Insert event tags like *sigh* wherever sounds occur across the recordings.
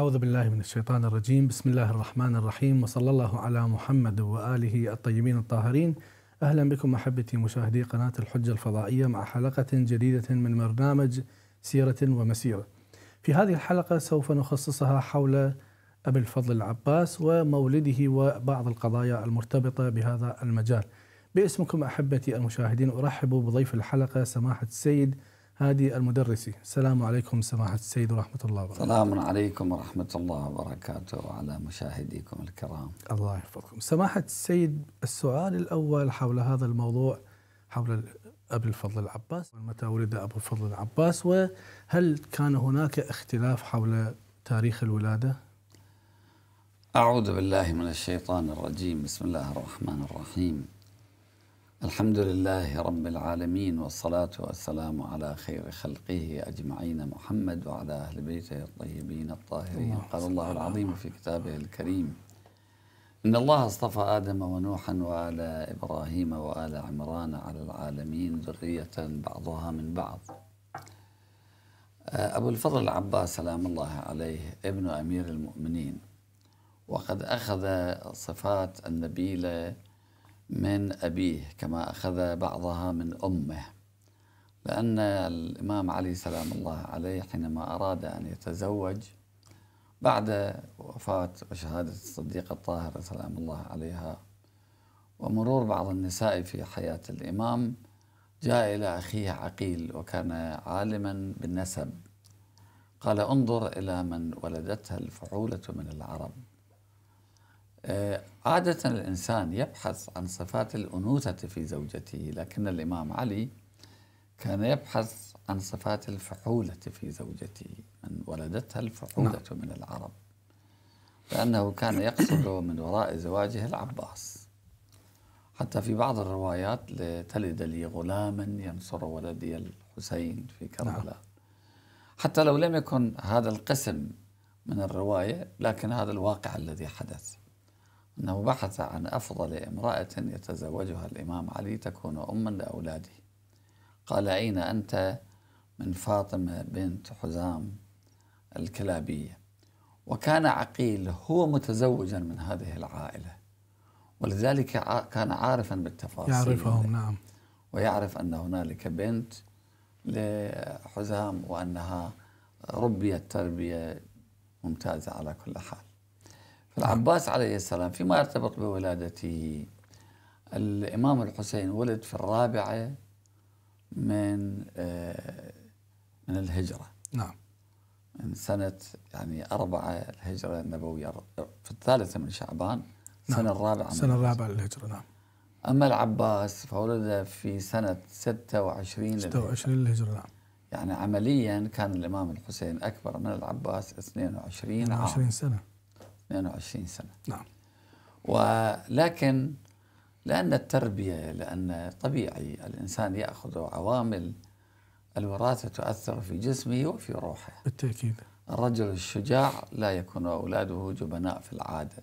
أعوذ بالله من الشيطان الرجيم بسم الله الرحمن الرحيم وصلى الله على محمد وآله الطيبين الطاهرين أهلا بكم أحبتي مشاهدي قناة الحجة الفضائية مع حلقة جديدة من برنامج سيرة ومسيرة في هذه الحلقة سوف نخصصها حول أبي الفضل العباس ومولده وبعض القضايا المرتبطة بهذا المجال باسمكم أحبتي المشاهدين أرحب بضيف الحلقة سماحة السيد هادي المدرسي السلام عليكم سماحة السيد ورحمة الله وبركاته السلام عليكم ورحمة الله وبركاته وعلى مشاهديكم الكرام الله يحفظكم سماحة السيد السؤال الأول حول هذا الموضوع حول أبي الفضل العباس متى ولد أبو الفضل العباس وهل كان هناك اختلاف حول تاريخ الولادة؟ أعوذ بالله من الشيطان الرجيم بسم الله الرحمن الرحيم الحمد لله رب العالمين والصلاة والسلام على خير خلقه أجمعين محمد وعلى أهل بيته الطيبين الطاهرين قال الله العظيم في كتابه الكريم إن الله اصطفى آدم ونوحا وآل إبراهيم وآل عمران على العالمين ذرية بعضها من بعض أبو الفضل العباس سلام الله عليه ابن أمير المؤمنين وقد أخذ صفات النبيلة من أبيه كما أخذ بعضها من أمه لأن الإمام علي سلام الله عليه حينما أراد أن يتزوج بعد وفاة وشهادة الصديقة الطاهرة سلام الله عليها ومرور بعض النساء في حياة الإمام جاء إلى أخيه عقيل وكان عالما بالنسب قال انظر إلى من ولدتها الفعولة من العرب آه، عادة الإنسان يبحث عن صفات الأنوثة في زوجته لكن الإمام علي كان يبحث عن صفات الفحولة في زوجته من ولدتها الفحولة نعم. من العرب لأنه كان يقصد من وراء زواجه العباس حتى في بعض الروايات لتلد لي غلاما ينصر ولدي الحسين في كربلاء نعم. حتى لو لم يكن هذا القسم من الرواية لكن هذا الواقع الذي حدث أنه بحث عن أفضل امرأة يتزوجها الإمام علي تكون أما لأولاده قال أين أنت من فاطمة بنت حزام الكلابية وكان عقيل هو متزوجا من هذه العائلة ولذلك كان عارفا بالتفاصيل يعرفهم نعم ويعرف أن هنالك بنت لحزام وأنها ربيت تربية ممتازة على كل حال فالعباس عليه السلام فيما يرتبط بولادته الإمام الحسين ولد في الرابعة من آه، من الهجرة نعم من سنة يعني أربعة الهجرة النبوية في الثالثة من شعبان السنة نعم. الرابعة السنة الرابعة للهجرة نعم أما العباس فولد في سنة 26 26 للهجرة نعم يعني عمليا كان الإمام الحسين أكبر من العباس 22 عام 22 سنة 22 سنة نعم ولكن لأن التربية لأن طبيعي الإنسان يأخذ عوامل الوراثة تؤثر في جسمه وفي روحه بالتأكيد الرجل الشجاع لا يكون أولاده جبناء في العادة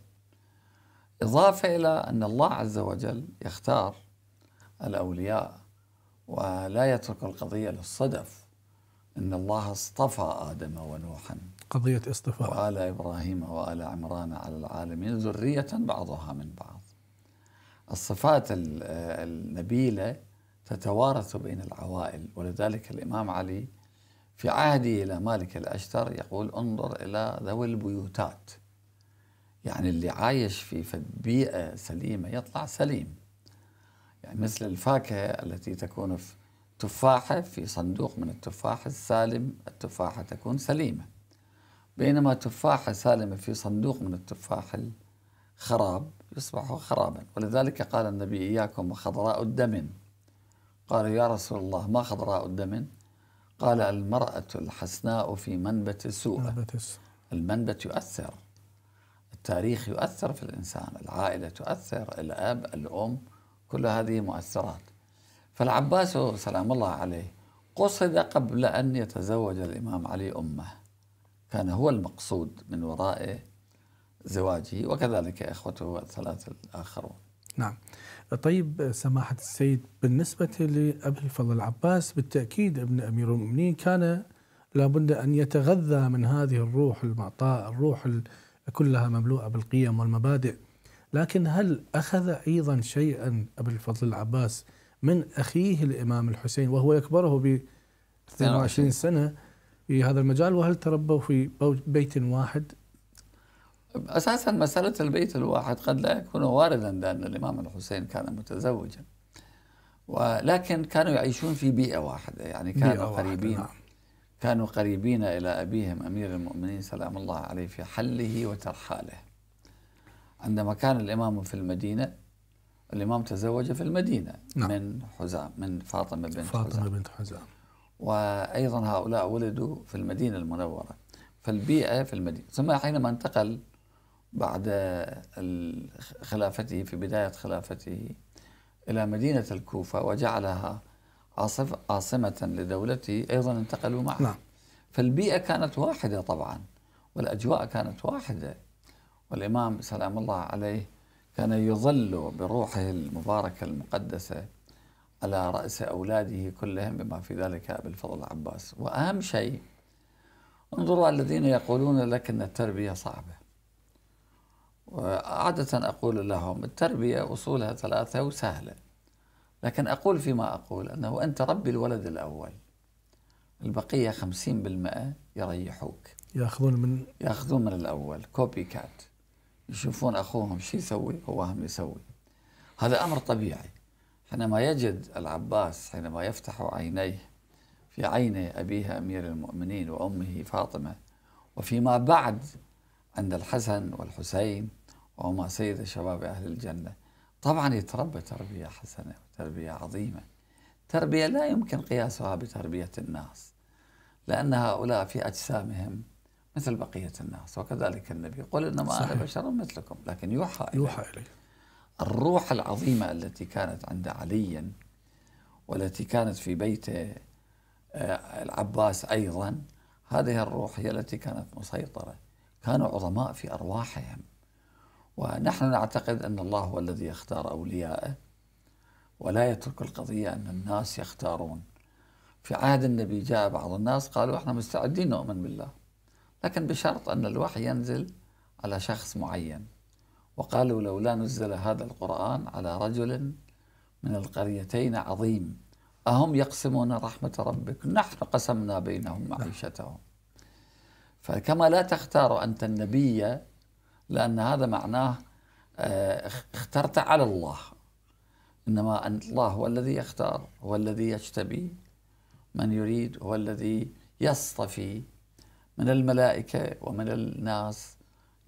إضافة إلى أن الله عز وجل يختار الأولياء ولا يترك القضية للصدف إن الله اصطفى آدم ونوحا قضية اصطفاء وآل إبراهيم وآل عمران على العالمين ذرية بعضها من بعض الصفات النبيلة تتوارث بين العوائل ولذلك الإمام علي في عهده إلى مالك الأشتر يقول انظر إلى ذوي البيوتات يعني اللي عايش في بيئة سليمة يطلع سليم يعني مثل الفاكهة التي تكون في تفاحة في صندوق من التفاح السالم التفاحة تكون سليمة بينما تفاحة سالمة في صندوق من التفاح الخراب يصبح خرابا ولذلك قال النبي إياكم وخضراء الدم قالوا يا رسول الله ما خضراء الدم قال المرأة الحسناء في منبت السوء المنبت يؤثر التاريخ يؤثر في الإنسان العائلة تؤثر الأب الأم كل هذه مؤثرات فالعباس سلام الله عليه قصد قبل أن يتزوج الإمام علي أمه كان هو المقصود من وراء زواجه وكذلك إخوته الثلاثة الآخرون نعم طيب سماحة السيد بالنسبة لأبي الفضل العباس بالتأكيد ابن أمير المؤمنين كان لابد أن يتغذى من هذه الروح المعطاء الروح كلها مملوءة بالقيم والمبادئ لكن هل أخذ أيضا شيئا أبي الفضل العباس من أخيه الإمام الحسين وهو يكبره ب 22 سنة في هذا المجال وهل تربوا في بيت واحد؟ أساسا مسألة البيت الواحد قد لا يكون واردا لأن الإمام الحسين كان متزوجا ولكن كانوا يعيشون في بيئة واحدة يعني كانوا قريبين نعم. كانوا قريبين إلى أبيهم أمير المؤمنين سلام الله عليه في حله وترحاله عندما كان الإمام في المدينة الإمام تزوج في المدينة نعم. من حزام من فاطمة بنت فاطمة حزام. بنت حزام وأيضا هؤلاء ولدوا في المدينة المنورة فالبيئة في المدينة ثم حينما انتقل بعد خلافته في بداية خلافته إلى مدينة الكوفة وجعلها عاصف عاصمة لدولته أيضا انتقلوا معه نعم. فالبيئة كانت واحدة طبعا والأجواء كانت واحدة والإمام سلام الله عليه كان يظل بروحه المباركة المقدسة على رأس أولاده كلهم بما في ذلك أبي الفضل العباس وأهم شيء انظروا الذين يقولون لك أن التربية صعبة وعادة أقول لهم التربية أصولها ثلاثة وسهلة لكن أقول فيما أقول أنه أنت ربي الولد الأول البقية 50% يريحوك ياخذون من ياخذون من الأول كوبي كات يشوفون أخوهم شو يسوي هو هم يسوي هذا أمر طبيعي حينما يجد العباس حينما يفتح عينيه في عيني أبيه أمير المؤمنين وأمه فاطمة وفيما بعد عند الحسن والحسين وهما سيد شباب أهل الجنة طبعا يتربى تربية حسنة وتربية عظيمة تربية لا يمكن قياسها بتربية الناس لأن هؤلاء في أجسامهم مثل بقية الناس وكذلك النبي قل إنما أنا بشر مثلكم لكن يوحى إليه يوحى إليه الروح العظيمة التي كانت عند علي والتي كانت في بيت آه، العباس أيضا هذه الروح هي التي كانت مسيطرة كانوا عظماء في أرواحهم ونحن نعتقد أن الله هو الذي يختار أولياءه ولا يترك القضية أن الناس يختارون في عهد النبي جاء بعض الناس قالوا احنا مستعدين نؤمن بالله لكن بشرط أن الوحي ينزل على شخص معين وقالوا لولا نزل هذا القرآن على رجل من القريتين عظيم أهم يقسمون رحمة ربك نحن قسمنا بينهم نعم. معيشتهم فكما لا تختار أنت النبي لأن هذا معناه آه، اخترت على الله إنما أن الله هو الذي يختار هو الذي يجتبي من يريد هو الذي يصطفي من الملائكة ومن الناس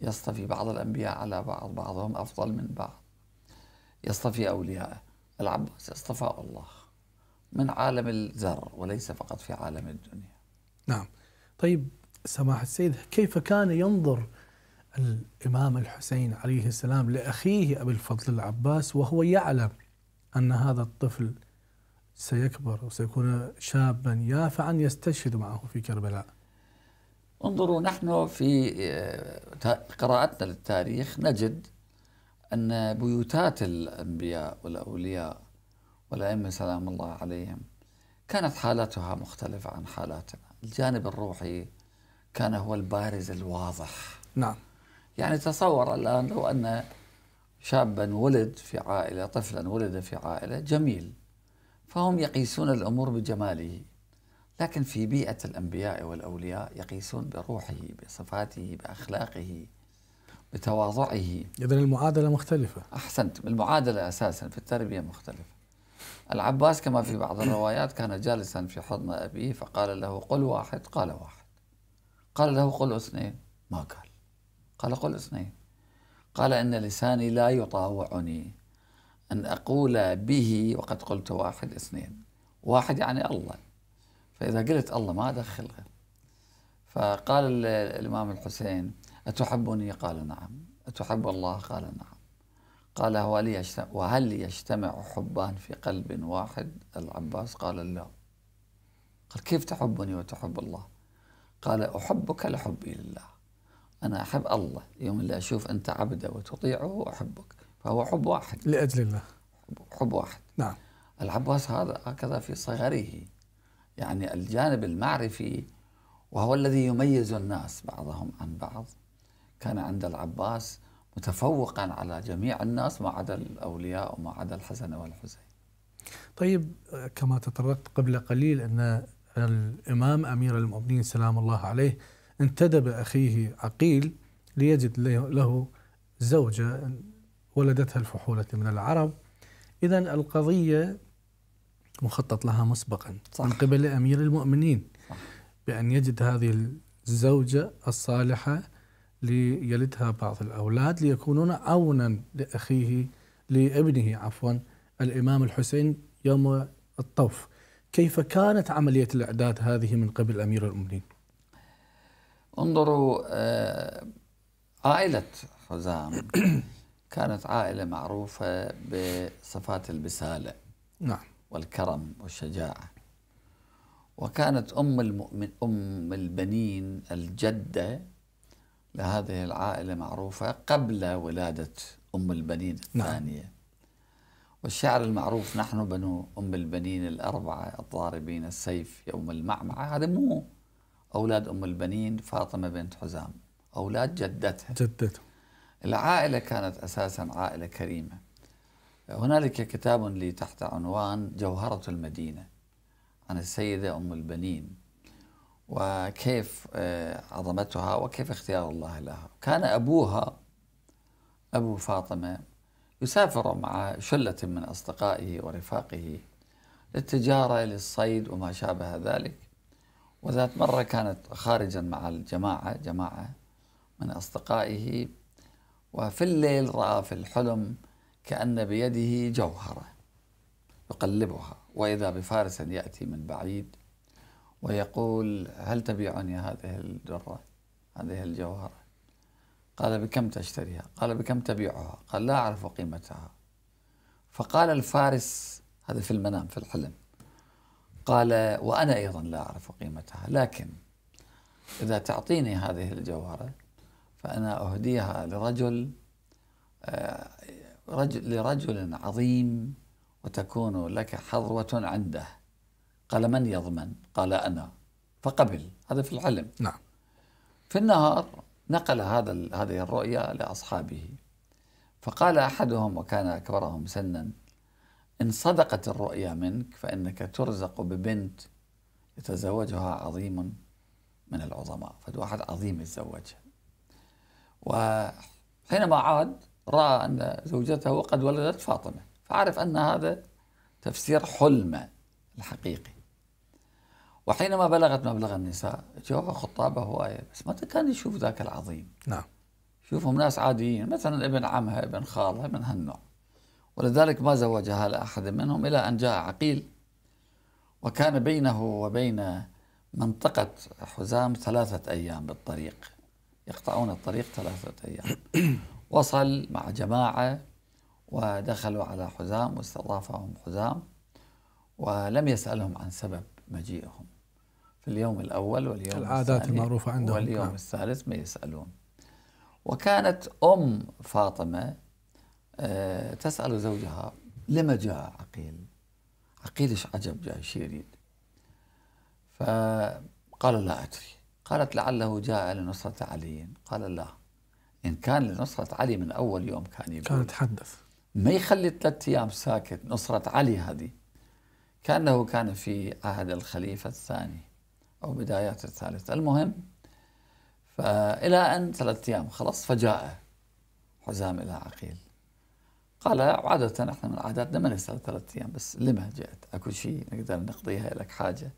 يصطفي بعض الأنبياء على بعض بعضهم أفضل من بعض يصطفي أولياء العباس اصطفاء الله من عالم الذر وليس فقط في عالم الدنيا نعم طيب سماحة السيد كيف كان ينظر الإمام الحسين عليه السلام لأخيه أبي الفضل العباس وهو يعلم أن هذا الطفل سيكبر وسيكون شابا يافعا يستشهد معه في كربلاء انظروا نحن في آه، قراءتنا للتاريخ نجد أن بيوتات الأنبياء والأولياء والأئمة سلام الله عليهم كانت حالتها مختلفة عن حالاتنا الجانب الروحي كان هو البارز الواضح نعم يعني تصور الآن لو أن شابا ولد في عائلة طفلا ولد في عائلة جميل فهم يقيسون الأمور بجماله لكن في بيئة الأنبياء والأولياء يقيسون بروحه بصفاته بأخلاقه بتواضعه إذا المعادلة مختلفة أحسنت المعادلة أساسا في التربية مختلفة العباس كما في بعض الروايات كان جالسا في حضن أبيه فقال له قل واحد قال واحد قال له قل اثنين ما قال قال قل اثنين قال إن لساني لا يطاوعني أن أقول به وقد قلت واحد اثنين واحد يعني الله فإذا قلت الله ما أدخلها فقال الإمام الحسين أتحبني قال نعم أتحب الله قال نعم قال هو لي وهل يجتمع حبان في قلب واحد العباس قال لا قال كيف تحبني وتحب الله قال أحبك لحبي لله أنا أحب الله يوم اللي أشوف أنت عبده وتطيعه أحبك فهو حب واحد لأجل الله حب واحد نعم العباس هذا هكذا في صغره يعني الجانب المعرفي وهو الذي يميز الناس بعضهم عن بعض كان عند العباس متفوقا على جميع الناس ما عدا الاولياء وما عدا الحسن والحسين. طيب كما تطرقت قبل قليل ان الامام امير المؤمنين سلام الله عليه انتدب اخيه عقيل ليجد له زوجه ولدتها الفحوله من العرب. اذا القضيه مخطط لها مسبقا صح. من قبل امير المؤمنين صح. بان يجد هذه الزوجه الصالحه ليلدها بعض الاولاد ليكونون عونا لاخيه لابنه عفوا الامام الحسين يوم الطوف. كيف كانت عمليه الاعداد هذه من قبل امير المؤمنين؟ انظروا آه، عائله حزام *clears throat* كانت عائله معروفه بصفات البساله. نعم. والكرم والشجاعة وكانت أم المؤمن أم البنين الجدة لهذه العائلة معروفة قبل ولادة أم البنين نعم. الثانية نعم. والشعر المعروف نحن بنو أم البنين الأربعة الضاربين السيف يوم المعمعة هذا مو أولاد أم البنين فاطمة بنت حزام أولاد جدتها جدتها العائلة كانت أساسا عائلة كريمة هنالك كتاب لي تحت عنوان جوهرة المدينة عن السيدة أم البنين وكيف آه، عظمتها وكيف اختيار الله لها كان أبوها أبو فاطمة يسافر مع شلة من أصدقائه ورفاقه للتجارة للصيد وما شابه ذلك وذات مرة كانت خارجا مع الجماعة جماعة من أصدقائه وفي الليل رأى في الحلم كأن بيده جوهرة يقلبها وإذا بفارس يأتي من بعيد ويقول هل تبيعني هذه الدرة هذه الجوهرة قال بكم تشتريها قال بكم تبيعها قال لا أعرف قيمتها فقال الفارس هذا في المنام في الحلم قال وأنا أيضا لا أعرف قيمتها لكن إذا تعطيني هذه الجوهرة فأنا أهديها لرجل آه، رجل لرجل عظيم وتكون لك حظوة عنده قال من يضمن قال أنا فقبل هذا في العلم نعم في النهار نقل هذا هذه الرؤيا لأصحابه فقال أحدهم وكان أكبرهم سنا إن صدقت الرؤيا منك فإنك ترزق ببنت يتزوجها عظيم من العظماء فواحد عظيم يتزوجها وحينما عاد راى ان زوجته قد ولدت فاطمه فعرف ان هذا تفسير حلمه الحقيقي وحينما بلغت مبلغ النساء جاء خطابه هواية بس ما كان يشوف ذاك العظيم نعم شوفهم ناس عاديين مثلا ابن عمها ابن خالها من هالنوع ولذلك ما زوجها لأحد منهم إلى أن جاء عقيل وكان بينه وبين منطقة حزام ثلاثة أيام بالطريق يقطعون الطريق ثلاثة أيام وصل مع جماعة ودخلوا على حزام واستضافهم حزام ولم يسألهم عن سبب مجيئهم في اليوم الأول واليوم العادات الثاني المعروفة عندهم نعم. واليوم كان. الثالث ما يسألون وكانت أم فاطمة آه، تسأل زوجها لما جاء عقيل عقيل ايش عجب جاي شي يريد فقالوا لا أدري قالت لعله جاء لنصرة علي قال لا إن كان لنصرة علي من أول يوم كان يقول كان يتحدث ما يخلي ثلاثة أيام ساكت نصرة علي هذه كأنه كان في عهد الخليفة الثاني أو بدايات الثالث المهم فإلى أن ثلاثة أيام خلص فجاء حزام إلى عقيل قال عادة احنا من عاداتنا ما نسأل ثلاثة أيام بس لما جئت أكو شيء نقدر نقضيها لك حاجة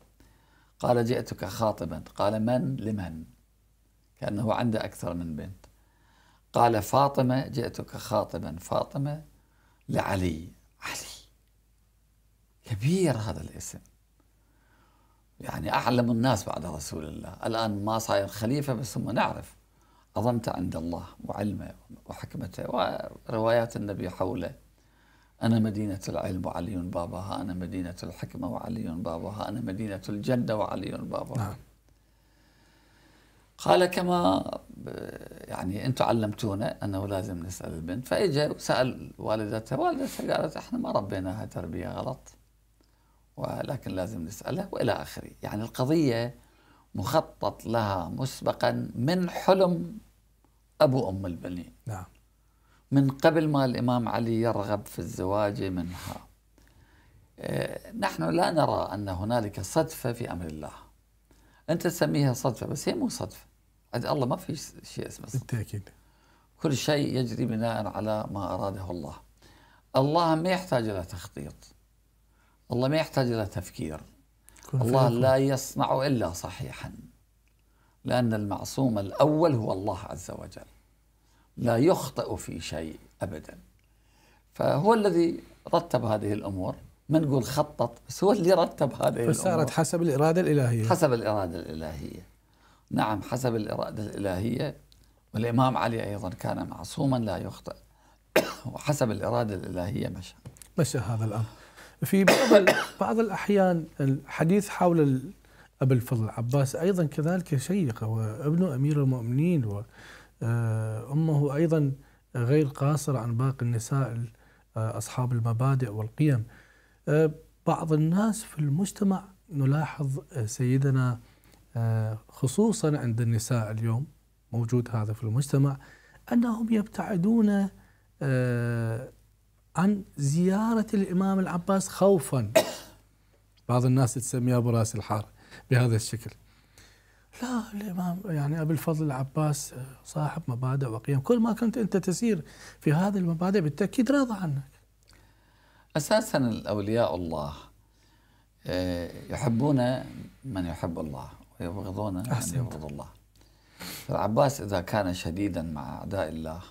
قال جئتك خاطبا قال من لمن كأنه عنده أكثر من بنت قال فاطمة جئتك خاطبا فاطمة لعلي علي كبير هذا الاسم يعني أعلم الناس بعد رسول الله الآن ما صاير خليفة بس هم نعرف عظمته عند الله وعلمه وحكمته وروايات النبي حوله أنا مدينة العلم وعلي بابها أنا مدينة الحكمة وعلي بابها أنا مدينة الجنة وعلي بابها نعم. قال كما يعني انتم علمتونا انه لازم نسال البنت فاجا وسال والدتها والدتها قالت احنا ما ربيناها تربيه غلط ولكن لازم نساله والى اخره يعني القضيه مخطط لها مسبقا من حلم ابو ام البنين نعم من قبل ما الامام علي يرغب في الزواج منها آه، نحن لا نرى ان هنالك صدفه في امر الله انت تسميها صدفه بس هي مو صدفه عند الله ما في شيء اسمه صدفه بالتاكيد كل شيء يجري بناء على ما اراده الله الله ما يحتاج الى تخطيط الله ما يحتاج الى تفكير الله لا يصنع الا صحيحا لان المعصوم الاول هو الله عز وجل لا يخطئ في شيء ابدا فهو الذي رتب هذه الامور ما نقول خطط بس هو اللي رتب هذه فصارت حسب الإرادة الإلهية حسب الإرادة الإلهية نعم حسب الإرادة الإلهية والإمام علي أيضا كان معصوما لا يخطئ *coughs* وحسب الإرادة الإلهية مشى مشى هذا الأمر في بعض بعض الأحيان الحديث حول أبي الفضل العباس أيضا كذلك شيق وابن أمير المؤمنين وأمه آه، أيضا غير قاصرة عن باقي النساء آه، أصحاب المبادئ والقيم آه، بعض الناس في المجتمع نلاحظ آه، سيدنا آه، خصوصا عند النساء اليوم موجود هذا في المجتمع انهم يبتعدون عن زياره الامام العباس خوفا *coughs* بعض الناس تسميها براس الحاره بهذا الشكل لا الامام يعني ابي الفضل العباس صاحب مبادئ وقيم كل ما كنت انت تسير في هذه المبادئ بالتاكيد راضى عنك اساسا الاولياء الله آه، يحبون من يحب الله ويبغضون من يبغض الله فالعباس اذا كان شديدا مع اعداء الله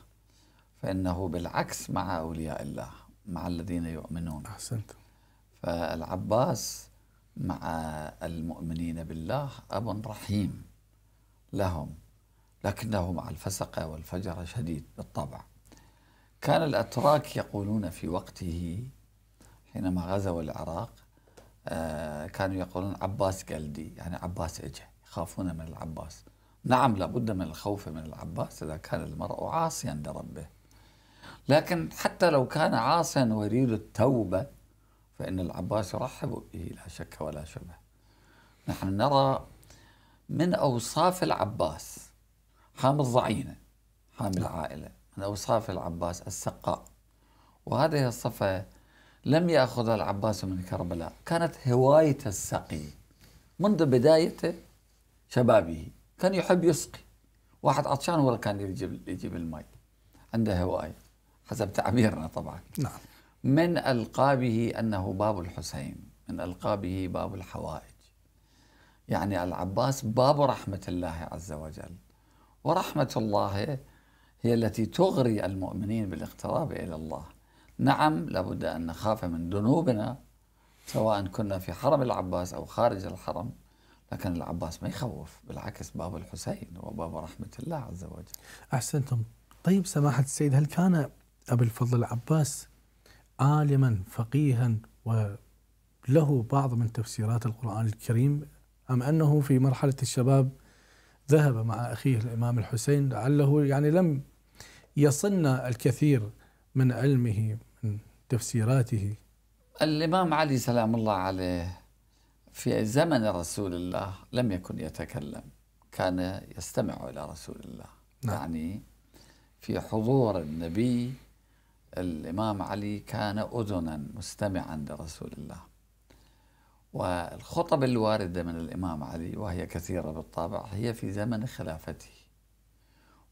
فانه بالعكس مع اولياء الله مع الذين يؤمنون احسنت فالعباس مع المؤمنين بالله اب رحيم لهم لكنه مع الفسقه والفجر شديد بالطبع كان الاتراك يقولون في وقته حينما غزوا العراق آه، كانوا يقولون عباس جلدي يعني عباس اجى يخافون من العباس نعم لابد من الخوف من العباس اذا كان المرء عاصيا لربه لكن حتى لو كان عاصيا ويريد التوبه فان العباس يرحب به لا شك ولا شبه نحن نرى من اوصاف العباس حامل الضعينه حامل العائله من اوصاف العباس السقاء وهذه الصفه لم ياخذ العباس من كربلاء كانت هوايته السقي منذ بدايته شبابه كان يحب يسقي واحد عطشان ولا كان يجيب يجيب الماء عنده هوايه حسب تعبيرنا طبعا نعم من القابه انه باب الحسين من القابه باب الحوائج يعني العباس باب رحمه الله عز وجل ورحمه الله هي التي تغري المؤمنين بالاقتراب الى الله نعم لابد أن نخاف من ذنوبنا سواء كنا في حرم العباس أو خارج الحرم لكن العباس ما يخوف بالعكس باب الحسين وباب رحمة الله عز وجل أحسنتم طيب سماحة السيد هل كان أبو الفضل العباس عالما فقيها وله بعض من تفسيرات القرآن الكريم أم أنه في مرحلة الشباب ذهب مع أخيه الإمام الحسين لعله يعني لم يصن الكثير من علمه تفسيراته الإمام علي سلام الله عليه في زمن رسول الله لم يكن يتكلم كان يستمع إلى رسول الله نعم. يعني في حضور النبي الإمام علي كان أذنا مستمعا لرسول الله والخطب الواردة من الإمام علي وهي كثيرة بالطبع هي في زمن خلافته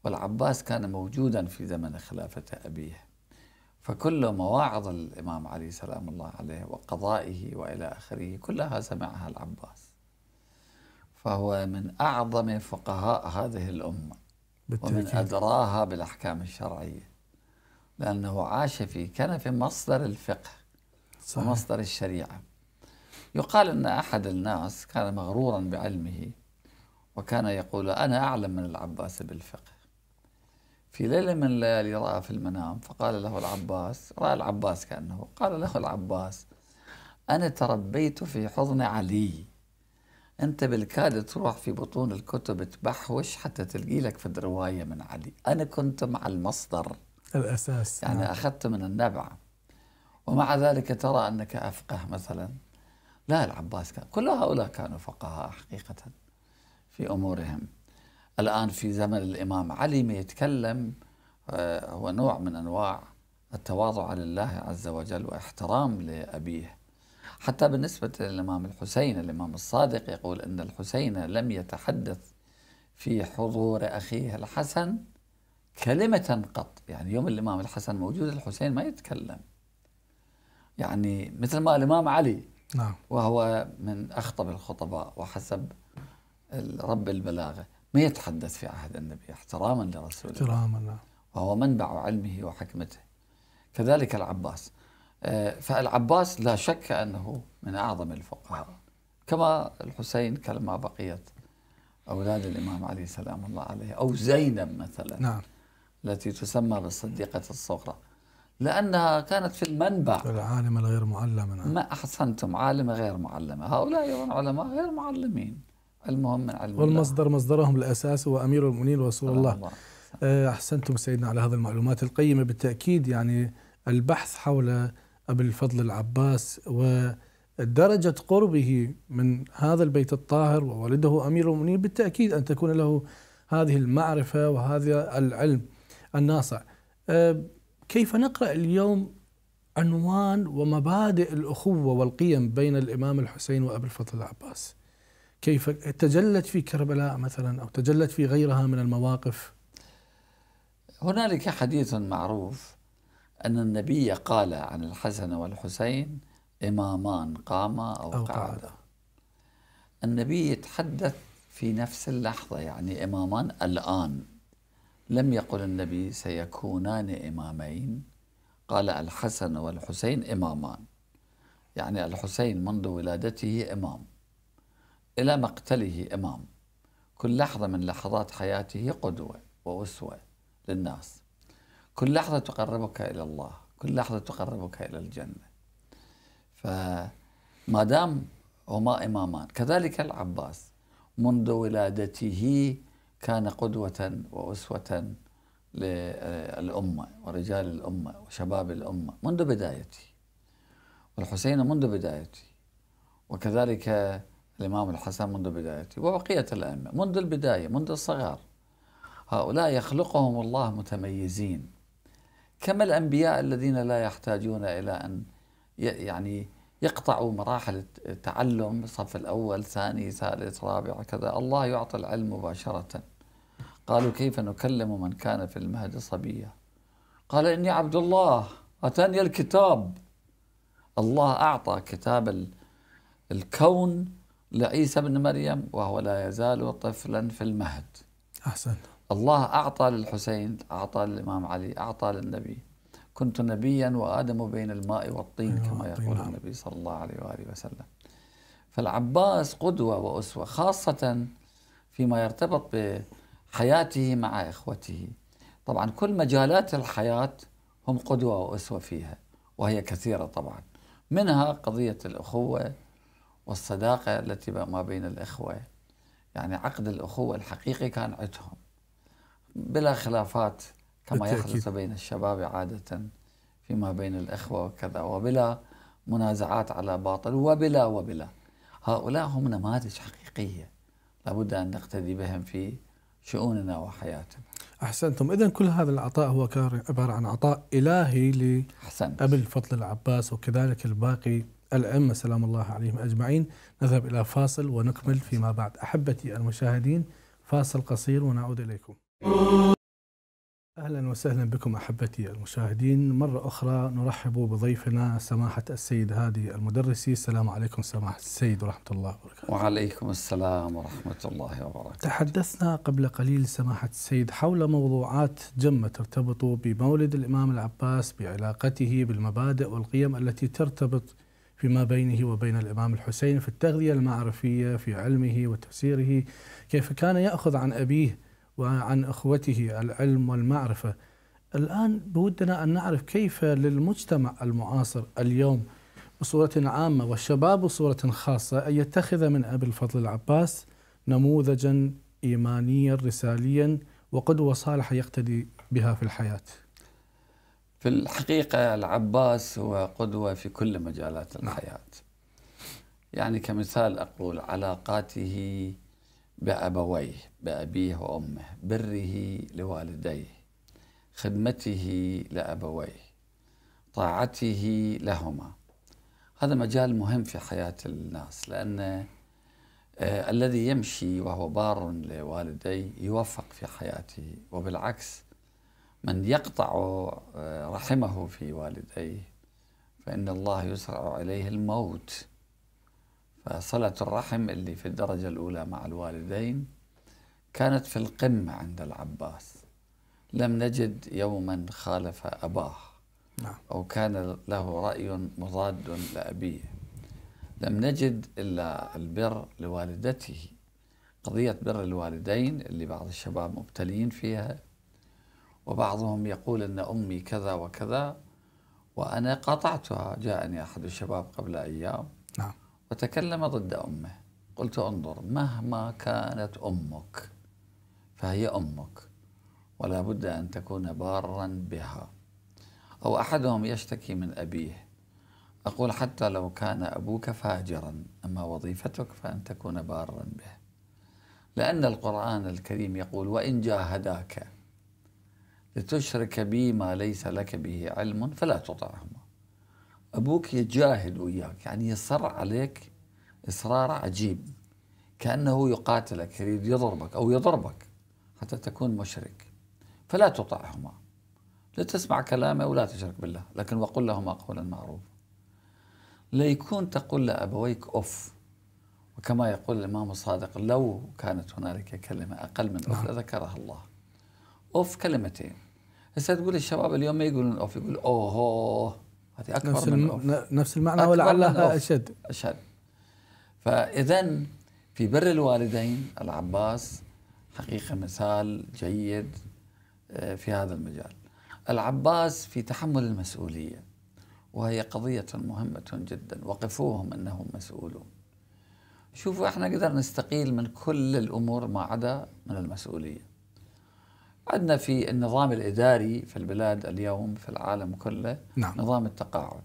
والعباس كان موجودا في زمن خلافة أبيه فكل مواعظ الإمام علي سلام الله عليه وقضائه وإلى آخره كلها سمعها العباس فهو من أعظم فقهاء هذه الأمة بالتأكيد. ومن أدراها بالأحكام الشرعية لأنه عاش في كنف مصدر الفقه صحيح. ومصدر الشريعة يقال أن أحد الناس كان مغرورا بعلمه وكان يقول أنا أعلم من العباس بالفقه في ليلة من الليالي رأى في المنام فقال له العباس رأى العباس كأنه قال له العباس أنا تربيت في حضن علي أنت بالكاد تروح في بطون الكتب تبحوش حتى تلقي لك في رواية من علي أنا كنت مع المصدر الأساس يعني نعم. أخذت من النبع ومع ذلك ترى أنك أفقه مثلا لا العباس كان كل هؤلاء كانوا فقهاء حقيقة في أمورهم الآن في زمن الإمام علي ما يتكلم آه، هو نوع من أنواع التواضع لله عز وجل واحترام لأبيه حتى بالنسبة للإمام الحسين الإمام الصادق يقول أن الحسين لم يتحدث في حضور أخيه الحسن كلمة قط يعني يوم الإمام الحسن موجود الحسين ما يتكلم يعني مثل ما الإمام علي نعم. وهو من أخطب الخطباء وحسب رب البلاغة ما يتحدث في عهد النبي احتراما لرسول الله احتراما نعم وهو منبع علمه وحكمته كذلك العباس آه، فالعباس لا شك أنه من أعظم الفقهاء كما الحسين كما بقيت أولاد الإمام علي سلام الله عليه أو زينب مثلا نعم التي تسمى بالصديقة الصغرى لأنها كانت في المنبع العالم الغير معلم نعم. ما أحسنتم عالم غير معلمة هؤلاء علماء غير معلمين المهم من علم والمصدر الله. مصدرهم الأساس هو أمير المؤمنين رسول الله, الله. آه، أحسنتم سيدنا على هذه المعلومات القيمة بالتأكيد يعني البحث حول أبي الفضل العباس ودرجة قربه من هذا البيت الطاهر ووالده أمير المؤمنين بالتأكيد أن تكون له هذه المعرفة وهذا العلم الناصع آه، كيف نقرأ اليوم عنوان ومبادئ الأخوة والقيم بين الإمام الحسين وأبي الفضل العباس كيف تجلت في كربلاء مثلا أو تجلت في غيرها من المواقف هنالك حديث معروف أن النبي قال عن الحسن والحسين إمامان قاما أو, أو قعدا. قعدا النبي يتحدث في نفس اللحظة يعني إمامان الآن لم يقل النبي سيكونان إمامين قال الحسن والحسين إمامان يعني الحسين منذ ولادته إمام إلى مقتله إمام كل لحظة من لحظات حياته قدوة وأسوة للناس كل لحظة تقربك إلى الله كل لحظة تقربك إلى الجنة فما دام هما إمامان كذلك العباس منذ ولادته كان قدوة وأسوة للأمة ورجال الأمة وشباب الأمة منذ بدايته والحسين منذ بدايته وكذلك الإمام الحسن منذ بدايته وبقية الأئمة منذ البداية منذ الصغار هؤلاء يخلقهم الله متميزين كما الأنبياء الذين لا يحتاجون إلى أن يعني يقطعوا مراحل التعلم صف الأول ثاني ثالث رابع كذا الله يعطي العلم مباشرة قالوا كيف نكلم من كان في المهد صبيا قال إني عبد الله أتاني الكتاب الله أعطى كتاب الكون لعيسى بن مريم وهو لا يزال طفلا في المهد أحسن الله أعطى للحسين أعطى للإمام علي أعطى للنبي كنت نبيا وآدم بين الماء والطين أيوة كما يقول طيب. النبي صلى الله عليه وآله وسلم فالعباس قدوة وأسوة خاصة فيما يرتبط بحياته مع إخوته طبعا كل مجالات الحياة هم قدوة وأسوة فيها وهي كثيرة طبعا منها قضية الأخوة والصداقة التي ما بين الإخوة يعني عقد الأخوة الحقيقي كان عندهم بلا خلافات كما يحدث بين الشباب عادة فيما بين الإخوة وكذا وبلا منازعات على باطل وبلا وبلا هؤلاء هم نماذج حقيقية لابد أن نقتدي بهم في شؤوننا وحياتنا أحسنتم إذا كل هذا العطاء هو كان عبارة عن عطاء إلهي لأبي الفضل العباس وكذلك الباقي الأئمة سلام الله عليهم أجمعين نذهب إلى فاصل ونكمل فيما بعد أحبتي المشاهدين فاصل قصير ونعود إليكم أهلا وسهلا بكم أحبتي المشاهدين مرة أخرى نرحب بضيفنا سماحة السيد هادي المدرسي السلام عليكم سماحة السيد ورحمة الله وبركاته وعليكم السلام ورحمة الله وبركاته تحدثنا قبل قليل سماحة السيد حول موضوعات جمة ترتبط بمولد الإمام العباس بعلاقته بالمبادئ والقيم التي ترتبط فيما بينه وبين الإمام الحسين في التغذية المعرفية في علمه وتفسيره كيف كان يأخذ عن أبيه وعن أخوته العلم والمعرفة الآن بودنا أن نعرف كيف للمجتمع المعاصر اليوم بصورة عامة والشباب بصورة خاصة أن يتخذ من أبي الفضل العباس نموذجا إيمانيا رساليا وقدوة صالحة يقتدي بها في الحياة في الحقيقة العباس هو قدوة في كل مجالات نعم. الحياة يعني كمثال أقول علاقاته بأبويه بأبيه وأمه بره لوالديه خدمته لأبويه طاعته لهما هذا مجال مهم في حياة الناس لأن آه، الذي يمشي وهو بار لوالديه يوفق في حياته وبالعكس من يقطع آه، رحمه في والديه فإن الله يسرع عليه الموت فصلة الرحم اللي في الدرجة الأولى مع الوالدين كانت في القمة عند العباس لم نجد يوما خالف أباه نعم. أو كان له رأي مضاد لأبيه لم نجد إلا البر لوالدته قضية بر الوالدين اللي بعض الشباب مبتلين فيها وبعضهم يقول أن أمي كذا وكذا وأنا قاطعتها جاءني أحد الشباب قبل أيام نعم. وتكلم ضد أمه قلت انظر مهما كانت أمك فهي أمك ولا بد أن تكون بارا بها أو أحدهم يشتكي من أبيه أقول حتى لو كان أبوك فاجرا أما وظيفتك فأن تكون بارا به لأن القرآن الكريم يقول وإن جاهداك لتشرك بي ما ليس لك به علم فلا تطعهما أبوك يجاهد وياك يعني يصر عليك إصرار عجيب كأنه يقاتلك يريد يضربك أو يضربك حتى تكون مشرك فلا تطعهما لا تسمع كلامه ولا تشرك بالله لكن وقل لهما قولا معروفا ليكون تقول لأبويك أف وكما يقول الإمام الصادق لو كانت هنالك كلمة أقل من أف نعم. لذكرها الله اوف كلمتين هسه تقول الشباب اليوم ما يقولون اوف يقول اوه هذه اكبر نفس من اوف نفس المعنى ولعلها اشد اشد فاذا في بر الوالدين العباس حقيقه مثال جيد آه، في هذا المجال العباس في تحمل المسؤوليه وهي قضيه مهمه جدا وقفوهم انهم مسؤولون شوفوا احنا قدر نستقيل من كل الامور ما عدا من المسؤوليه عندنا في النظام الإداري في البلاد اليوم في العالم كله نعم. نظام التقاعد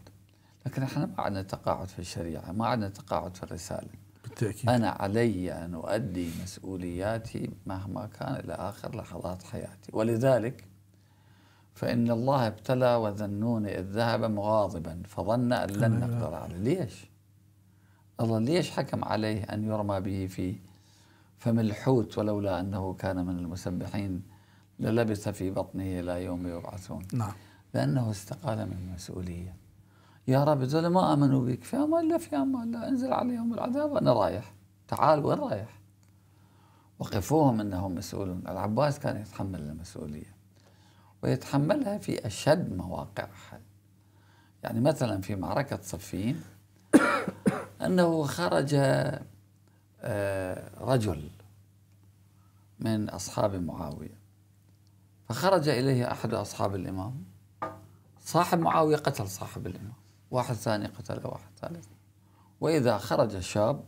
لكن احنا ما عندنا تقاعد في الشريعة ما عندنا تقاعد في الرسالة بالتأكيد. أنا علي أن أؤدي مسؤولياتي مهما كان إلى آخر لحظات حياتي ولذلك فإن الله ابتلى وذنوني إذ ذهب مغاضبا فظن أن لن نقدر عليه ليش؟ الله ليش حكم عليه أن يرمى به في فم الحوت ولولا أنه كان من المسبحين للبس في بطنه إلى يوم يبعثون نعم لأنه استقال من المسؤولية يا رب دول ما آمنوا بك في أمان لا في أمان لا انزل عليهم العذاب أنا رايح تعال وين رايح وقفوهم أنهم مسؤولون العباس كان يتحمل المسؤولية ويتحملها في أشد مواقعها يعني مثلا في معركة صفين أنه خرج آه، رجل من أصحاب معاوية فخرج إليه أحد أصحاب الإمام صاحب معاوية قتل صاحب الإمام واحد ثاني قتل واحد ثالث وإذا خرج الشاب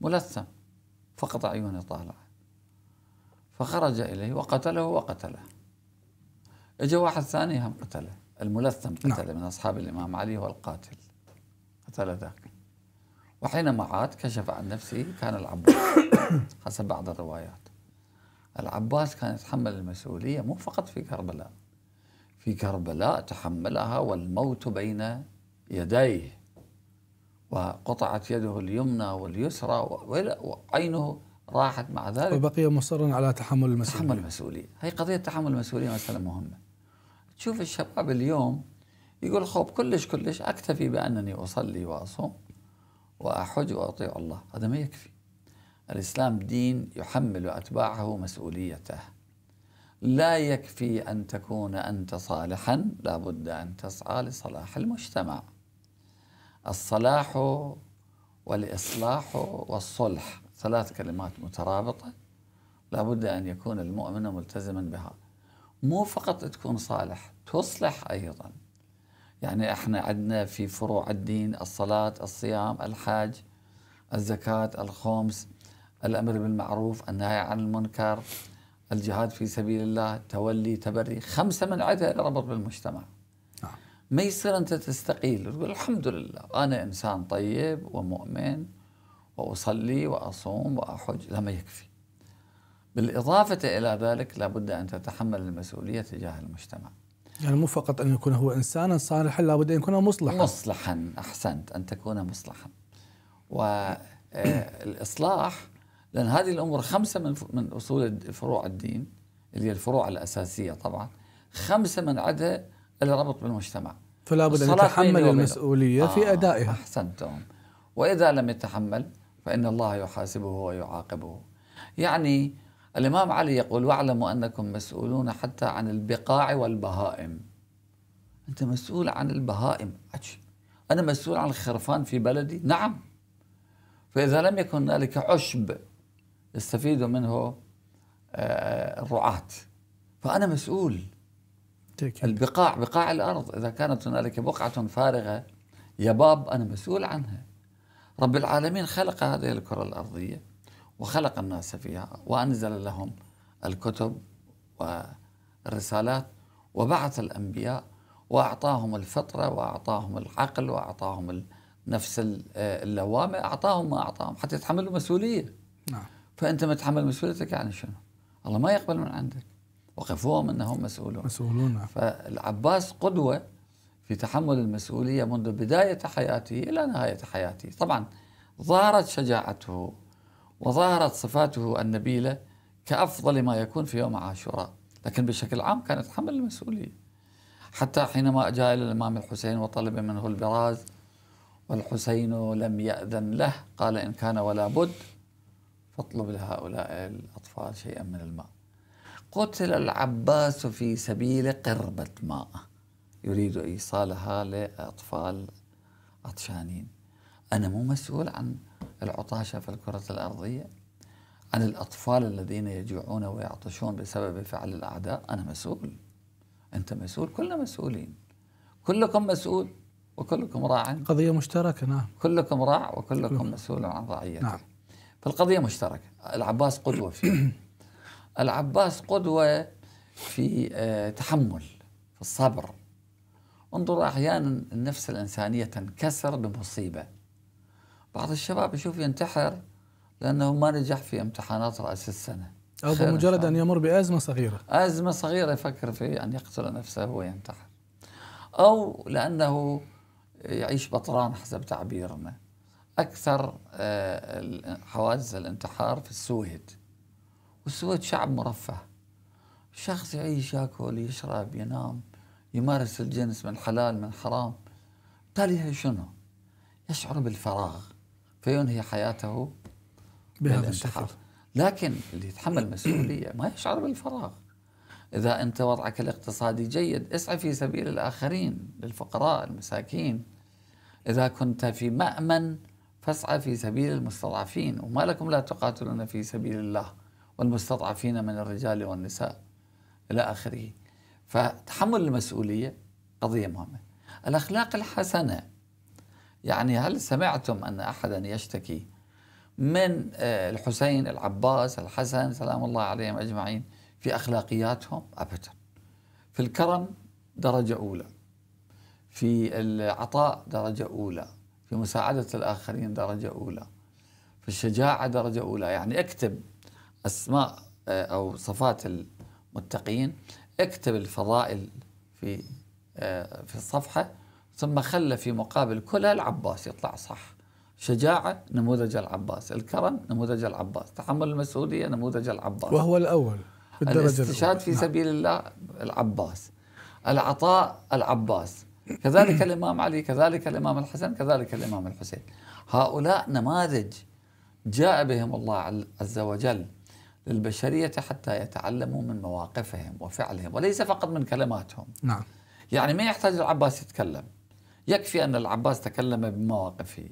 ملثم فقط عيونه طالعة فخرج إليه وقتله وقتله اجى واحد ثاني هم قتله الملثم نعم. قتله من أصحاب الإمام علي هو القاتل قتل ذاك وحينما عاد كشف عن نفسه كان العباس *coughs* حسب بعض الروايات العباس كان يتحمل المسؤولية مو فقط في كربلاء في كربلاء تحملها والموت بين يديه وقطعت يده اليمنى واليسرى وعينه راحت مع ذلك وبقي مصرا على تحمل المسؤولية تحمل المسؤولية هي قضية تحمل المسؤولية مسألة مهمة تشوف الشباب اليوم يقول خوب كلش كلش أكتفي بأنني أصلي وأصوم وأحج وأطيع الله هذا ما يكفي الإسلام دين يحمل أتباعه مسؤوليته لا يكفي أن تكون أنت صالحا لابد أن تسعى لصلاح المجتمع الصلاح والإصلاح والصلح ثلاث كلمات مترابطة لابد أن يكون المؤمن ملتزما بها مو فقط تكون صالح تصلح أيضا يعني احنا عندنا في فروع الدين الصلاة الصيام الحاج الزكاة الخمس الأمر بالمعروف النهي عن المنكر الجهاد في سبيل الله تولي تبري خمسة من عدها ربط بالمجتمع نعم. ما يصير أنت تستقيل وتقول الحمد لله أنا إنسان طيب ومؤمن وأصلي وأصوم وأحج لا ما يكفي بالإضافة إلى ذلك لابد أن تتحمل المسؤولية تجاه المجتمع يعني مو فقط أن يكون هو إنسانا صالحا لابد أن يكون مصلحا مصلحا أحسنت أن تكون مصلحا والإصلاح آه، لأن هذه الأمور خمسة من من أصول فروع الدين اللي هي الفروع الأساسية طبعا خمسة من عدها الربط بالمجتمع فلا بد أن يتحمل المسؤولية في آه، أدائها أحسنتم وإذا لم يتحمل فإن الله يحاسبه ويعاقبه يعني الإمام علي يقول واعلموا أنكم مسؤولون حتى عن البقاع والبهائم أنت مسؤول عن البهائم أنا مسؤول عن الخرفان في بلدي نعم فإذا لم يكن هنالك عشب يستفيدوا منه آه، الرعاة فأنا مسؤول البقاع بقاع الأرض إذا كانت هنالك بقعة فارغة يباب أنا مسؤول عنها رب العالمين خلق هذه الكرة الأرضية وخلق الناس فيها وأنزل لهم الكتب والرسالات وبعث الأنبياء وأعطاهم الفطرة وأعطاهم العقل وأعطاهم النفس آه، اللوامة أعطاهم ما أعطاهم حتى يتحملوا مسؤولية نعم فانت متحمل مسؤوليتك يعني شنو؟ الله ما يقبل من عندك وقفوهم انهم مسؤولون مسؤولون نعم. فالعباس قدوه في تحمل المسؤوليه منذ بدايه حياته الى نهايه حياته طبعا ظهرت شجاعته وظهرت صفاته النبيله كافضل ما يكون في يوم عاشوراء لكن بشكل عام كان يتحمل المسؤوليه حتى حينما جاء الى الامام الحسين وطلب منه البراز والحسين لم ياذن له قال ان كان ولا بد اطلب لهؤلاء الأطفال شيئا من الماء قتل العباس في سبيل قربة ماء يريد إيصالها لأطفال عطشانين أنا مو مسؤول عن العطاشة في الكرة الأرضية عن الأطفال الذين يجوعون ويعطشون بسبب فعل الأعداء أنا مسؤول أنت مسؤول كلنا مسؤولين كلكم مسؤول وكلكم راع قضية مشتركة نعم كلكم راع وكلكم مسؤول عن رعيته نعم فالقضية مشتركة العباس قدوة فيه العباس قدوة في آه، تحمل في الصبر انظر أحيانا النفس الإنسانية تنكسر بمصيبة بعض الشباب يشوف ينتحر لأنه ما نجح في امتحانات رأس السنة أو بمجرد أن يمر بأزمة صغيرة أزمة صغيرة يفكر في أن يقتل نفسه وينتحر أو لأنه يعيش بطران حسب تعبيرنا أكثر آه، حوادث الانتحار في السويد والسويد شعب مرفه شخص يعيش ياكل يشرب ينام يمارس الجنس من حلال من حرام تاليها شنو يشعر بالفراغ فينهي حياته بهذا الانتحار لكن اللي يتحمل مسؤولية ما يشعر بالفراغ إذا أنت وضعك الاقتصادي جيد اسعى في سبيل الآخرين للفقراء المساكين إذا كنت في مأمن فاسعى في سبيل المستضعفين وما لكم لا تقاتلون في سبيل الله والمستضعفين من الرجال والنساء إلى آخره فتحمل المسؤولية قضية مهمة الأخلاق الحسنة يعني هل سمعتم أن أحدا يشتكي من آه، الحسين العباس الحسن سلام الله عليهم أجمعين في أخلاقياتهم أبدا في الكرم درجة أولى في العطاء درجة أولى في مساعدة الآخرين درجة أولى في الشجاعة درجة أولى يعني اكتب أسماء آه، أو صفات المتقين اكتب الفضائل في آه، في الصفحة ثم خلى في مقابل كلها العباس يطلع صح شجاعة نموذج العباس الكرم نموذج العباس تحمل المسؤولية نموذج العباس وهو الأول الاستشهاد في نعم. سبيل الله العباس العطاء العباس كذلك الإمام علي كذلك الإمام الحسن كذلك الإمام الحسين هؤلاء نماذج جاء بهم الله عز وجل للبشرية حتى يتعلموا من مواقفهم وفعلهم وليس فقط من كلماتهم نعم يعني ما يحتاج العباس يتكلم يكفي أن العباس تكلم بمواقفه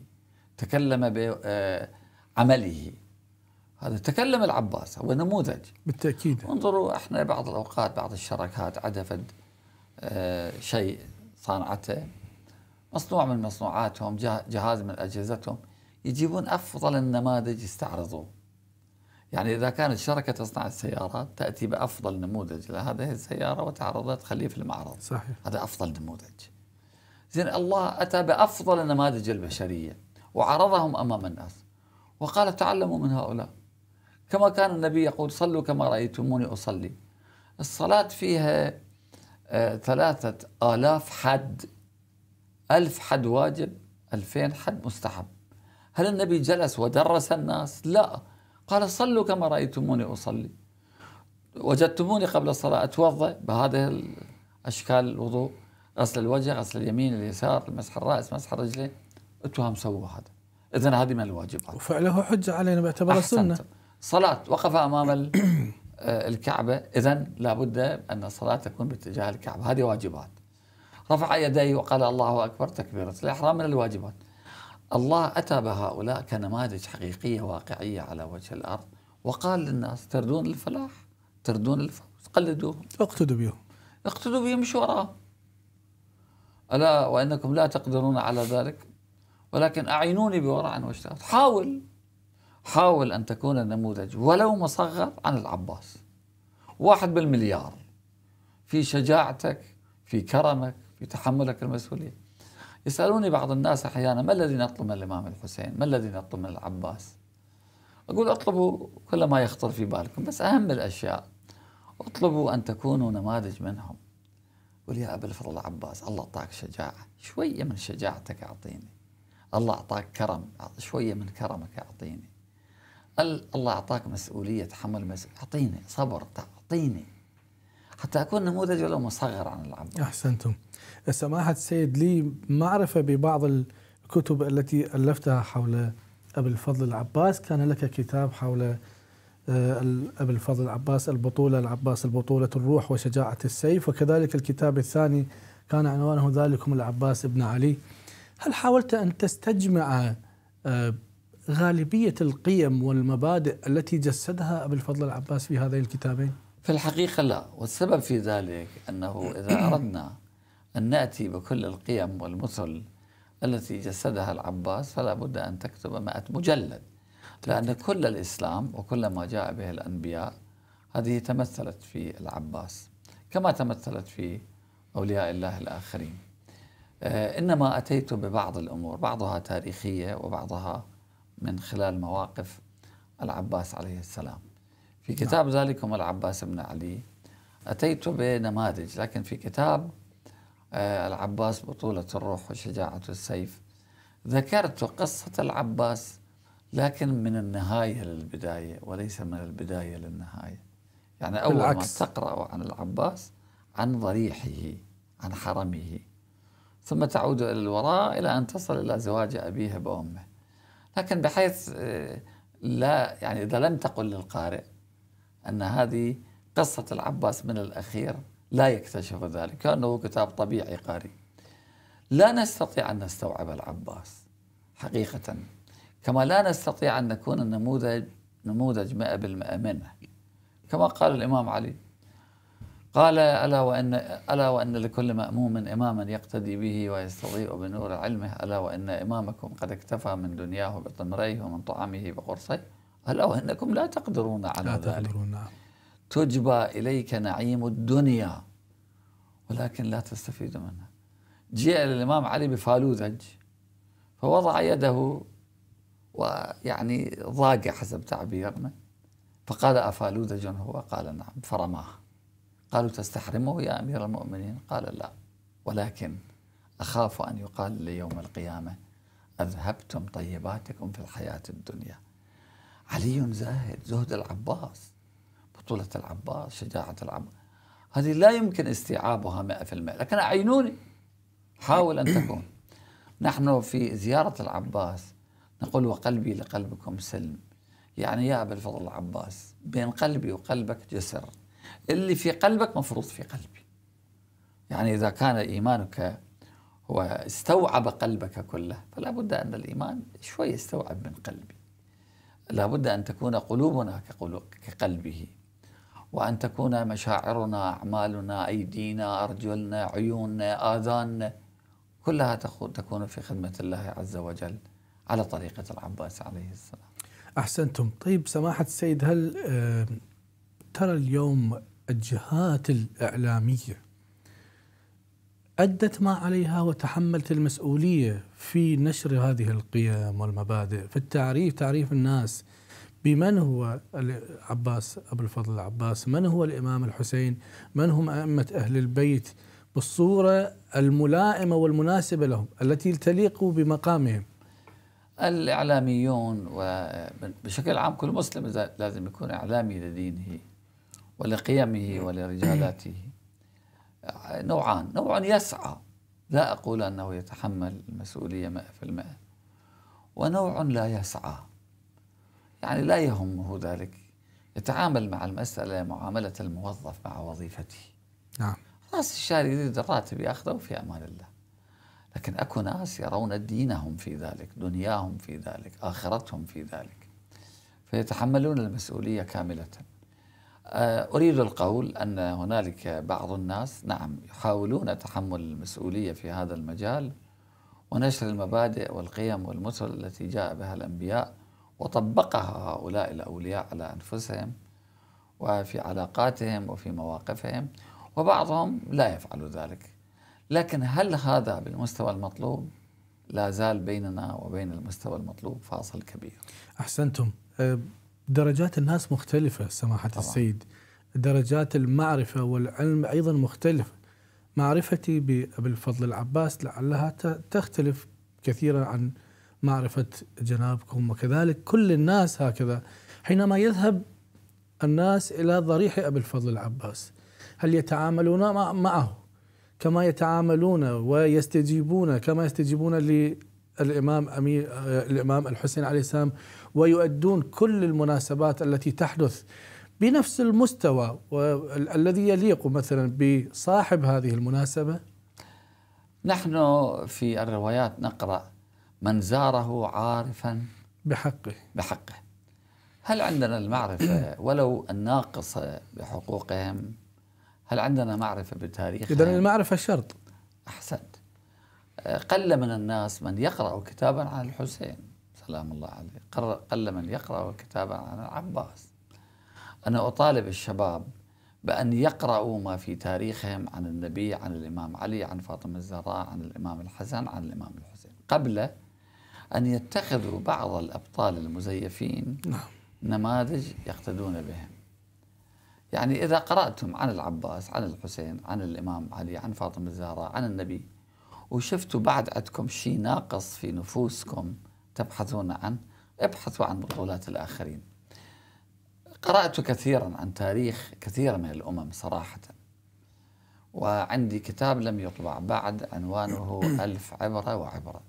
تكلم بعمله آه، هذا تكلم العباس هو نموذج بالتأكيد انظروا احنا بعض الأوقات بعض الشركات عدفت آه، شيء صنعته مصنوع من مصنوعاتهم جهاز من أجهزتهم يجيبون أفضل النماذج يستعرضوه يعني إذا كانت شركة تصنع السيارات تأتي بأفضل نموذج لهذه السيارة وتعرضها تخليه في المعرض صحيح. هذا أفضل نموذج زين الله أتى بأفضل النماذج البشرية وعرضهم أمام الناس وقال تعلموا من هؤلاء كما كان النبي يقول صلوا كما رأيتموني أصلي الصلاة فيها ثلاثة آلاف حد ألف حد واجب ألفين حد مستحب هل النبي جلس ودرس الناس؟ لا قال صلوا كما رأيتموني أصلي وجدتموني قبل الصلاة أتوضأ بهذه الأشكال الوضوء غسل الوجه غسل اليمين اليسار مسح الرأس مسح الرجلين التهم سووا هذا إذا هذه من الواجبات وفعله حجة علينا باعتبار السنة صلاة وقف أمام *coughs* آه، الكعبة إذا لابد أن الصلاة تكون باتجاه الكعبة هذه واجبات رفع يديه وقال الله أكبر تكبيرة الإحرام من الواجبات الله أتى بهؤلاء كنماذج حقيقية واقعية على وجه الأرض وقال للناس تردون الفلاح تردون الفوز قلدوهم اقتدوا بهم اقتدوا بهم مش وراهم ألا وإنكم لا تقدرون على ذلك ولكن أعينوني بورع واشتغل حاول حاول أن تكون النموذج ولو مصغر عن العباس واحد بالمليار في شجاعتك في كرمك في تحملك المسؤولية يسألوني بعض الناس أحيانا ما الذي نطلب من الإمام الحسين ما الذي نطلب من العباس أقول اطلبوا كل ما يخطر في بالكم بس أهم الأشياء اطلبوا أن تكونوا نماذج منهم قول يا أبا الفضل العباس الله أعطاك شجاعة شوية من شجاعتك أعطيني الله أعطاك كرم شوية من كرمك أعطيني قال الله أعطاك مسؤولية تحمل مسؤولية أعطيني صبر أعطيني حتى أكون نموذج ولو مصغر عن العبد أحسنتم سماحة السيد لي معرفة ببعض الكتب التي ألفتها حول أبي الفضل العباس كان لك كتاب حول آه، أبي الفضل العباس البطولة العباس البطولة الروح وشجاعة السيف وكذلك الكتاب الثاني كان عنوانه ذلكم العباس ابن علي هل حاولت أن تستجمع آه، غالبية القيم والمبادئ التي جسدها أبو الفضل العباس في هذين الكتابين؟ في الحقيقة لا والسبب في ذلك أنه إذا *coughs* أردنا أن نأتي بكل القيم والمثل التي جسدها العباس فلا بد أن تكتب مئة مجلد لأن كل الإسلام وكل ما جاء به الأنبياء هذه تمثلت في العباس كما تمثلت في أولياء الله الآخرين آه، إنما أتيت ببعض الأمور بعضها تاريخية وبعضها من خلال مواقف العباس عليه السلام في نعم. كتاب ذلكم العباس بن علي أتيت بنماذج لكن في كتاب آه، العباس بطولة الروح وشجاعة السيف ذكرت قصة العباس لكن من النهاية للبداية وليس من البداية للنهاية يعني أول بالعكس. ما تقرأ عن العباس عن ضريحه عن حرمه ثم تعود إلى الوراء إلى أن تصل إلى زواج أبيه بأمه لكن بحيث آه، لا يعني إذا لم تقل للقارئ أن هذه قصة العباس من الأخير لا يكتشف ذلك كأنه كتاب طبيعي قاري لا نستطيع أن نستوعب العباس حقيقة كما لا نستطيع أن نكون النموذج نموذج 100% منه كما قال الإمام علي قال ألا وأن ألا وأن لكل مأموم إماما يقتدي به ويستضيء بنور علمه ألا وأن إمامكم قد اكتفى من دنياه بطمريه ومن طعامه بقرصيه ألا وأنكم لا تقدرون على لا ذلك تقدرون. نعم. تجبى إليك نعيم الدنيا ولكن لا تستفيد منها جيء الإمام علي بفالوذج فوضع يده ويعني ضاق حسب تعبيرنا فقال أفالوذج هو قال نعم فرماه قالوا تستحرمه يا أمير المؤمنين قال لا ولكن أخاف أن يقال لي يوم القيامة أذهبتم طيباتكم في الحياة الدنيا علي زاهد زهد العباس بطولة العباس شجاعة العباس هذه لا يمكن استيعابها 100% لكن أعينوني حاول أن تكون *clears throat* نحن في زيارة العباس نقول وقلبي لقلبكم سلم يعني يا أبا الفضل العباس بين قلبي وقلبك جسر اللي في قلبك مفروض في قلبي يعني إذا كان إيمانك هو استوعب قلبك كله فلا بد أن الإيمان شوي يستوعب من قلبي لا بد أن تكون قلوبنا كقلبه وأن تكون مشاعرنا أعمالنا أيدينا أرجلنا عيوننا آذاننا كلها تكون في خدمة الله عز وجل على طريقة العباس عليه السلام أحسنتم طيب سماحة السيد هل ترى اليوم الجهات الإعلامية أدت ما عليها وتحملت المسؤولية في نشر هذه القيم والمبادئ في التعريف تعريف الناس بمن هو العباس أبو الفضل العباس من هو الإمام الحسين من هم أئمة أهل البيت بالصورة الملائمة والمناسبة لهم التي تليق بمقامهم الإعلاميون وبشكل عام كل مسلم لازم يكون إعلامي لدينه ولقيمه ولرجالاته آه، نوعان نوع يسعى لا أقول أنه يتحمل المسؤولية مئة في المئة ونوع لا يسعى يعني لا يهمه ذلك يتعامل مع المسألة معاملة الموظف مع وظيفته نعم راس الشهر يريد الراتب ياخذه في امان الله لكن اكو ناس يرون دينهم في ذلك دنياهم في ذلك اخرتهم في ذلك فيتحملون المسؤوليه كامله آه، أريد القول أن هنالك بعض الناس نعم يحاولون تحمل المسؤولية في هذا المجال ونشر المبادئ والقيم والمثل التي جاء بها الأنبياء وطبقها هؤلاء الأولياء على أنفسهم وفي علاقاتهم وفي مواقفهم وبعضهم لا يفعل ذلك لكن هل هذا بالمستوى المطلوب؟ لا زال بيننا وبين المستوى المطلوب فاصل كبير أحسنتم آه، درجات الناس مختلفة سماحة طبعا. السيد درجات المعرفة والعلم أيضا مختلفة معرفتي بالفضل العباس لعلها تختلف كثيرا عن معرفة جنابكم وكذلك كل الناس هكذا حينما يذهب الناس إلى ضريح أبي الفضل العباس هل يتعاملون معه كما يتعاملون ويستجيبون كما يستجيبون للإمام أمير آه، الإمام الحسين عليه السلام ويؤدون كل المناسبات التي تحدث بنفس المستوى الذي يليق مثلا بصاحب هذه المناسبة؟ نحن في الروايات نقرأ من زاره عارفا بحقه بحقه هل عندنا المعرفة *clears throat* ولو الناقصة بحقوقهم هل عندنا معرفة بتاريخهم إذا المعرفة شرط أحسنت قل من الناس من يقرأ كتابا عن الحسين كلام الله عليه قل من يقرأ كتابا عن العباس أنا أطالب الشباب بأن يقرأوا ما في تاريخهم عن النبي عن الإمام علي عن فاطمة الزهراء عن الإمام الحسن عن الإمام الحسين قبل أن يتخذوا بعض الأبطال المزيفين نعم. نماذج يقتدون بهم يعني إذا قرأتم عن العباس عن الحسين عن الإمام علي عن فاطمة الزهراء عن النبي وشفتوا بعد عندكم شيء ناقص في نفوسكم تبحثون عنه ابحثوا عن بطولات الآخرين قرأت كثيرا عن تاريخ كثير من الأمم صراحة وعندي كتاب لم يطبع بعد عنوانه *coughs* ألف عبرة وعبرة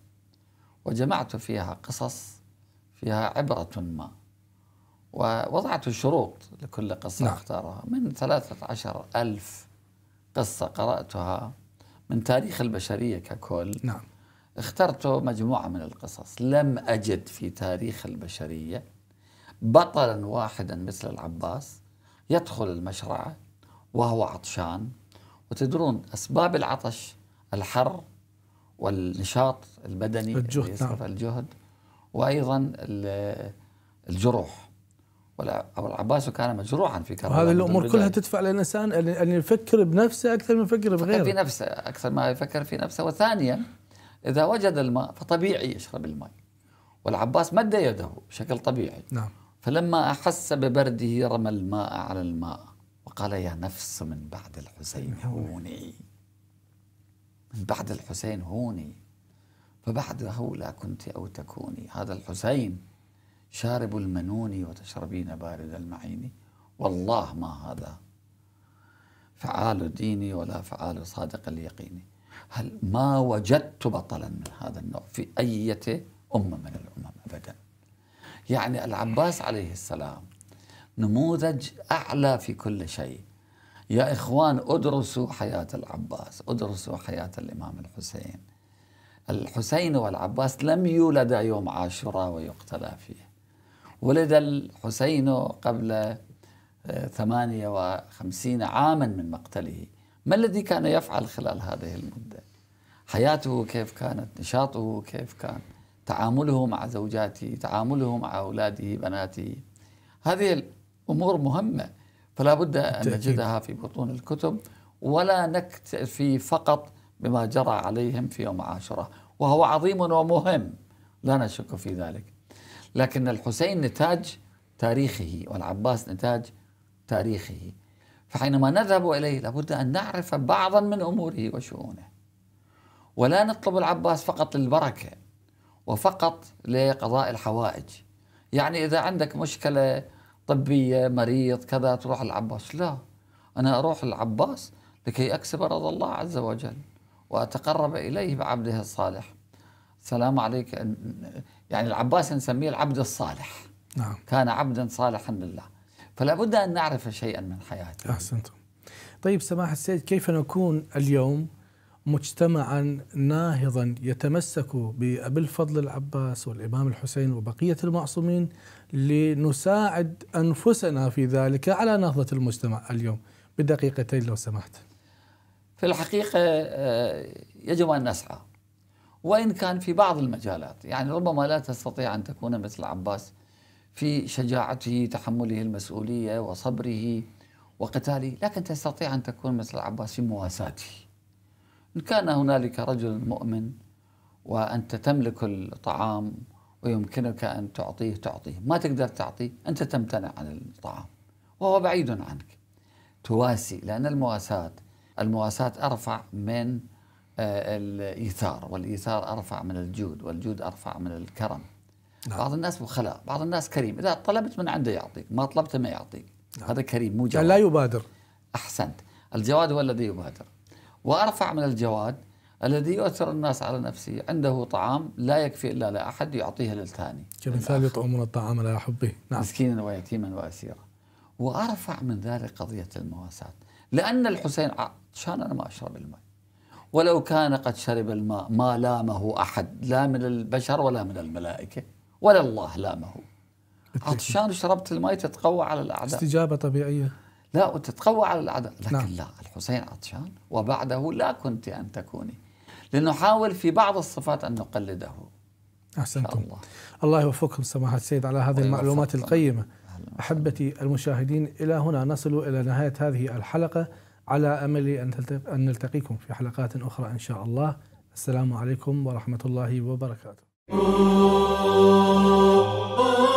وجمعت فيها قصص فيها عبرة ما ووضعت شروط لكل قصة نعم. اختارها من ثلاثة عشر ألف قصة قرأتها من تاريخ البشرية ككل نعم اخترت مجموعة من القصص لم أجد في تاريخ البشرية بطلا واحدا مثل العباس يدخل المشرعة وهو عطشان وتدرون أسباب العطش الحر والنشاط البدني الجهد, نعم. الجهد وأيضا الجروح أبو العباس كان مجروحا في كربلاء هذه الامور كلها تدفع للانسان ان يفكر بنفسه اكثر من يفكر بغيره في نفسه اكثر ما يفكر في نفسه وثانيا إذا وجد الماء فطبيعي يشرب الماء والعباس مد يده بشكل طبيعي نعم فلما أحس ببرده رمى الماء على الماء وقال يا نفس من بعد الحسين هوني من بعد الحسين هوني فبعده لا كنت أو تكوني هذا الحسين شارب المنون وتشربين بارد المعين والله ما هذا فعال ديني ولا فعال صادق اليقين هل ما وجدت بطلا من هذا النوع في أي أمة من الأمم أبدا يعني العباس عليه السلام نموذج أعلى في كل شيء يا إخوان أدرسوا حياة العباس أدرسوا حياة الإمام الحسين الحسين والعباس لم يولدا يوم عاشوراء ويقتلى فيه ولد الحسين قبل 58 عاما من مقتله ما الذي كان يفعل خلال هذه المدة حياته كيف كانت نشاطه كيف كان تعامله مع زوجاته تعامله مع أولاده بناته هذه الأمور مهمة فلا بد أن نجدها في بطون الكتب ولا نكتفي فقط بما جرى عليهم في يوم عاشوراء وهو عظيم ومهم لا نشك في ذلك لكن الحسين نتاج تاريخه والعباس نتاج تاريخه فحينما نذهب إليه لابد أن نعرف بعضا من أموره وشؤونه ولا نطلب العباس فقط للبركة وفقط لقضاء الحوائج يعني إذا عندك مشكلة طبية مريض كذا تروح العباس لا أنا أروح العباس لكي أكسب رضا الله عز وجل وأتقرب إليه بعبده الصالح السلام عليك يعني العباس نسميه العبد الصالح نعم. كان عبدا صالحا لله فلا بد أن نعرف شيئا من حياتنا أحسنتم طيب سماحة السيد كيف نكون اليوم مجتمعا ناهضا يتمسك بأبي الفضل العباس والإمام الحسين وبقية المعصومين لنساعد أنفسنا في ذلك على نهضة المجتمع اليوم بدقيقتين لو سمحت في الحقيقة آه، يجب أن نسعى وإن كان في بعض المجالات يعني ربما لا تستطيع أن تكون مثل عباس في شجاعته تحمله المسؤولية وصبره وقتاله لكن تستطيع أن تكون مثل العباس في مواساته إن كان هنالك رجل مؤمن وأنت تملك الطعام ويمكنك أن تعطيه تعطيه ما تقدر تعطيه أنت تمتنع عن الطعام وهو بعيد عنك تواسي لأن المواساة المواساة أرفع من آه، الإيثار والإيثار أرفع من الجود والجود أرفع من الكرم نعم. بعض الناس بخلاء بعض الناس كريم إذا طلبت من عنده يعطيك ما طلبته ما يعطيك نعم. هذا كريم مو يعني جواد لا يبادر أحسنت الجواد هو الذي يبادر وأرفع من الجواد الذي يؤثر الناس على نفسه عنده طعام لا يكفي إلا لأحد يعطيه للثاني كمثال يطعمون الطعام لا يحبه نعم. مسكينا ويتيما وأسيرا وأرفع من ذلك قضية المواساة لأن الحسين آه، شان أنا ما أشرب الماء ولو كان قد شرب الماء ما لامه أحد لا من البشر ولا من الملائكة ولا الله لامه عطشان شربت الماء تتقوى على الأعداء استجابة طبيعية لا وتتقوى على الأعداء لكن نعم. لا الحسين عطشان وبعده لا كنت أن تكوني لنحاول في بعض الصفات أن نقلده أحسنتم الله. الله يوفقكم سماحة السيد على هذه المعلومات القيمة أحبتي المشاهدين إلى هنا نصل إلى نهاية هذه الحلقة على أمل أن نلتقيكم في حلقات أخرى إن شاء الله السلام عليكم ورحمة الله وبركاته Oh, oh. oh.